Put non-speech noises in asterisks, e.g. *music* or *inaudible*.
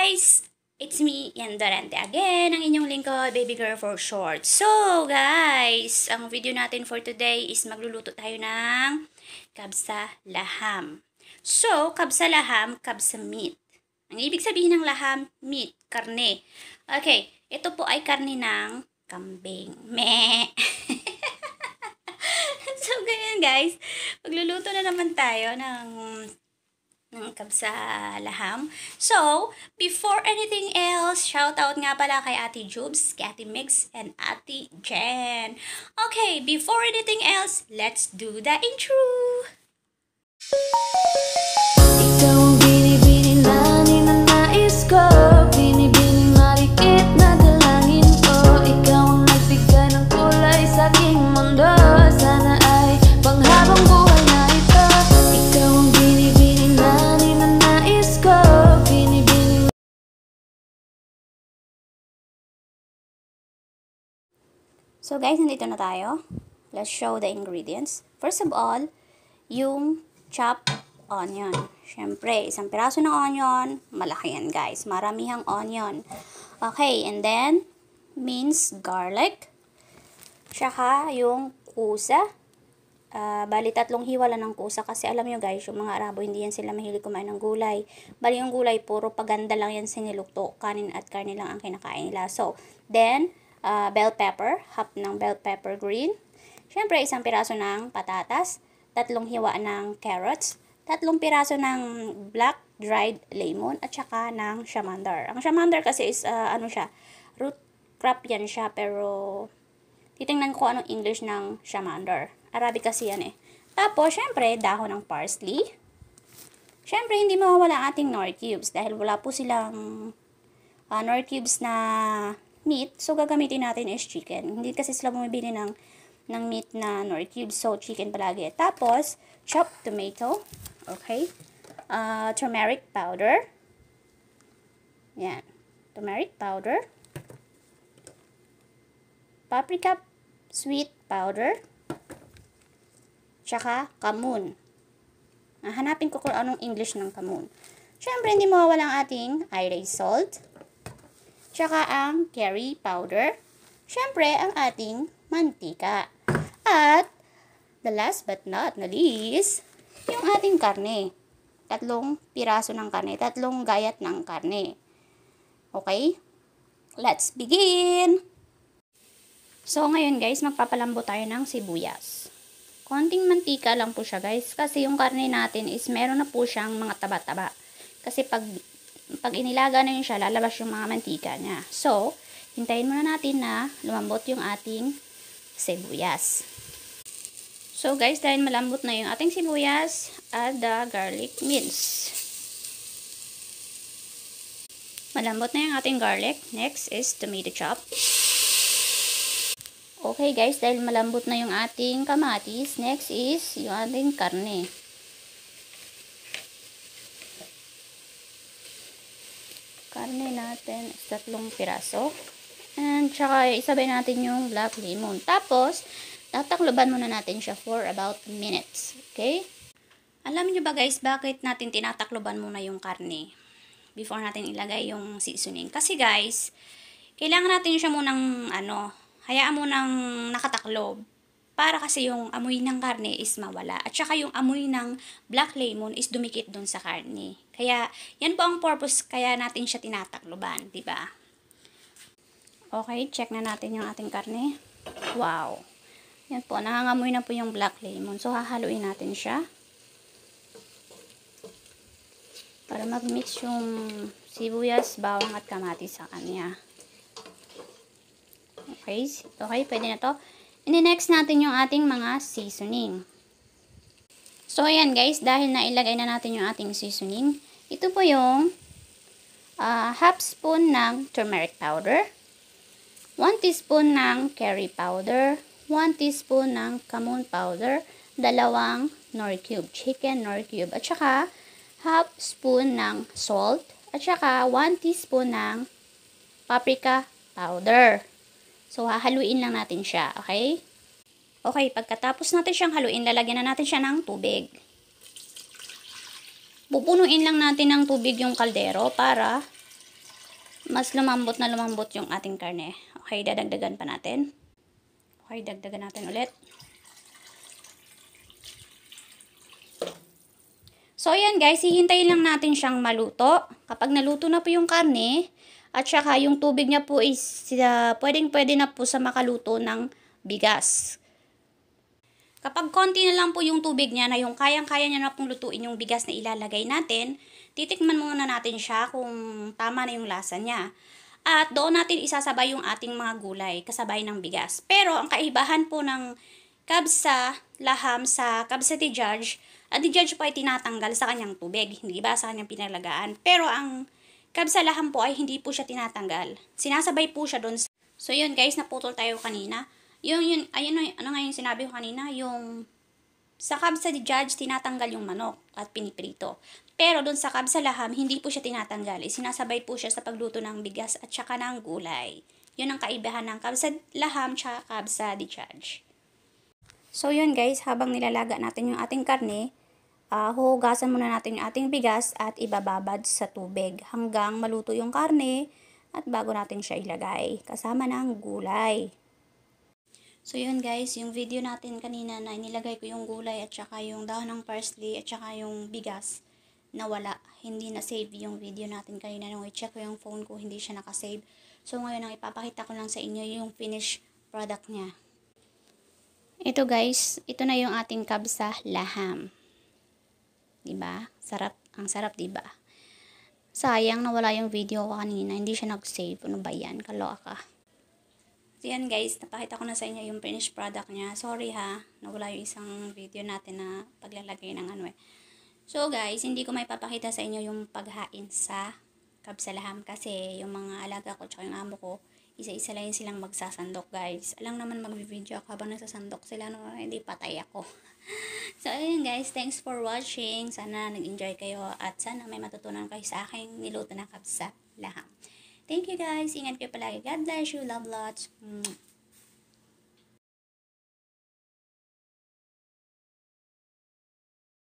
guys! It's me, Yan Dorante again, ang inyong lingkod, baby girl for short. So, guys, ang video natin for today is magluluto tayo ng kabsa laham. So, kabsa laham, kabsa meat. Ang ibig sabihin ng laham, meat, karne. Okay, ito po ay karne ng kambing. Meh! *laughs* so, ganyan guys, magluluto na naman tayo ng ng kabsa laham. So, before anything else, shout out nga pala kay Ate Jubes, kay Ate Mix, and Ate Jen. Okay, before anything else, let's do the intro! So guys, nandito na tayo. Let's show the ingredients. First of all, yung chopped onion. Siyempre, isang piraso ng onion, malaki yan guys. Maramihang onion. Okay, and then, minced garlic. Tsaka yung kusa. Uh, bali, tatlong hiwala ng kusa kasi alam nyo guys, yung mga Arabo, hindi yan sila mahilig kumain ng gulay. Bali, yung gulay, puro paganda lang yan sinilukto. Kanin at karne lang ang kinakain nila. So, then, uh, bell pepper, half ng bell pepper green. Siyempre, isang piraso ng patatas, tatlong hiwa ng carrots, tatlong piraso ng black dried lemon, at saka ng shamander. Ang shamander kasi is, uh, ano siya, root crop yan siya, pero titingnan ko anong English ng shamander. Arabic kasi yan eh. Tapos, syempre, dahon ng parsley. Syempre, hindi mawawala ang ating nor cubes dahil wala po silang uh, nor cubes na meat, so gagamitin natin is chicken. Hindi kasi sila bumibili ng, ng meat na nor cubes, so chicken palagi. Tapos, chopped tomato, okay? Uh, turmeric powder. Yan. Turmeric powder. Paprika sweet powder. Tsaka kamun. Ah, hanapin ko kung anong English ng kamun. Siyempre, hindi mawawala ang ating iray salt tsaka ang curry powder, syempre ang ating mantika. At the last but not the least, yung ating karne. Tatlong piraso ng karne, tatlong gayat ng karne. Okay? Let's begin! So, ngayon guys, magpapalambo tayo ng sibuyas. Konting mantika lang po siya guys, kasi yung karne natin is meron na po siyang mga taba-taba. Kasi pag pag inilaga na yun siya, lalabas yung mga mantika niya. So, hintayin muna natin na lumambot yung ating sibuyas. So guys, dahil malambot na yung ating sibuyas, add the garlic mince. Malambot na yung ating garlic. Next is tomato chop. Okay guys, dahil malambot na yung ating kamatis, next is yung ating karne. karne natin tatlong piraso. And tsaka isabay natin yung black lemon. Tapos, tatakloban muna natin siya for about minutes. Okay? Alam nyo ba guys, bakit natin tinatakloban muna yung karne? Before natin ilagay yung seasoning. Kasi guys, kailangan natin siya munang ano, hayaan mo nang nakataklob para kasi yung amoy ng karne is mawala. At saka yung amoy ng black lemon is dumikit dun sa karne. Kaya, yan po ang purpose kaya natin siya tinatakloban, di ba? Okay, check na natin yung ating karne. Wow! Yan po, nangangamoy na po yung black lemon. So, hahaluin natin siya. Para mag-mix yung sibuyas, bawang at kamatis sa kanya. Okay, okay, pwede na to. Ini-next natin yung ating mga seasoning. So, ayan guys, dahil nailagay na natin yung ating seasoning, ito po yung uh, half spoon ng turmeric powder, 1 teaspoon ng curry powder, 1 teaspoon ng kamun powder, dalawang nor cube, chicken nor cube, at saka half spoon ng salt, at saka 1 teaspoon ng paprika powder. So, hahaluin lang natin siya, okay? Okay, pagkatapos natin siyang haluin, lalagyan na natin siya ng tubig. Pupunuin lang natin ng tubig yung kaldero para mas lumambot na lumambot yung ating karne. Okay, dadagdagan pa natin. Okay, dagdagan natin ulit. So, ayan guys, hihintayin lang natin siyang maluto. Kapag naluto na po yung karne, at saka yung tubig niya po is uh, pwedeng pwede na po sa makaluto ng bigas. Kapag konti na lang po yung tubig niya na yung kayang-kaya niya na pong lutuin yung bigas na ilalagay natin, titikman muna natin siya kung tama na yung lasa niya. At doon natin isasabay yung ating mga gulay kasabay ng bigas. Pero ang kaibahan po ng kabsa, laham sa kabsa ti judge, at ti judge po ay tinatanggal sa kanyang tubig, hindi ba sa kanyang pinalagaan. Pero ang kabsalahan po ay hindi po siya tinatanggal. Sinasabay po siya doon. So, yun guys, naputol tayo kanina. Yung, yun, ayun, ano nga yung sinabi ko kanina, yung sa kabsa ni judge, tinatanggal yung manok at piniprito. Pero doon sa kabsa laham, hindi po siya tinatanggal. Eh, sinasabay po siya sa pagluto ng bigas at saka ng gulay. Yun ang kaibahan ng kabsa laham at kabsa ni judge. So yun guys, habang nilalaga natin yung ating karne, uh, huhugasan muna natin yung ating bigas at ibababad sa tubig hanggang maluto yung karne at bago natin siya ilagay kasama na ang gulay. So yun guys, yung video natin kanina na inilagay ko yung gulay at saka yung dahon ng parsley at saka yung bigas nawala. Hindi na-save yung video natin kanina nung i-check ko yung phone ko, hindi siya nakasave. So ngayon ang ipapakita ko lang sa inyo yung finished product niya. Ito guys, ito na yung ating kabsa laham. 'di ba? Sarap, ang sarap, 'di ba? Sayang nawala yung video ko kanina, hindi siya nag-save. Ano ba 'yan? Kaloka. So yan guys, napakita ko na sa inyo yung finished product niya. Sorry ha, nawala yung isang video natin na paglalagay ng ano eh. So guys, hindi ko may papakita sa inyo yung paghain sa kabsalaham kasi yung mga alaga ko tsaka yung amo ko, isa-isa lang silang magsasandok guys. Alang naman mag-video ako habang nasa sandok sila, no, hindi patay ako. *laughs* so, ayun guys. Thanks for watching. Sana nag-enjoy kayo at sana may matutunan kayo sa aking niluto na kapsa laham. Thank you guys. Ingat kayo palagi. God bless you. Love lots.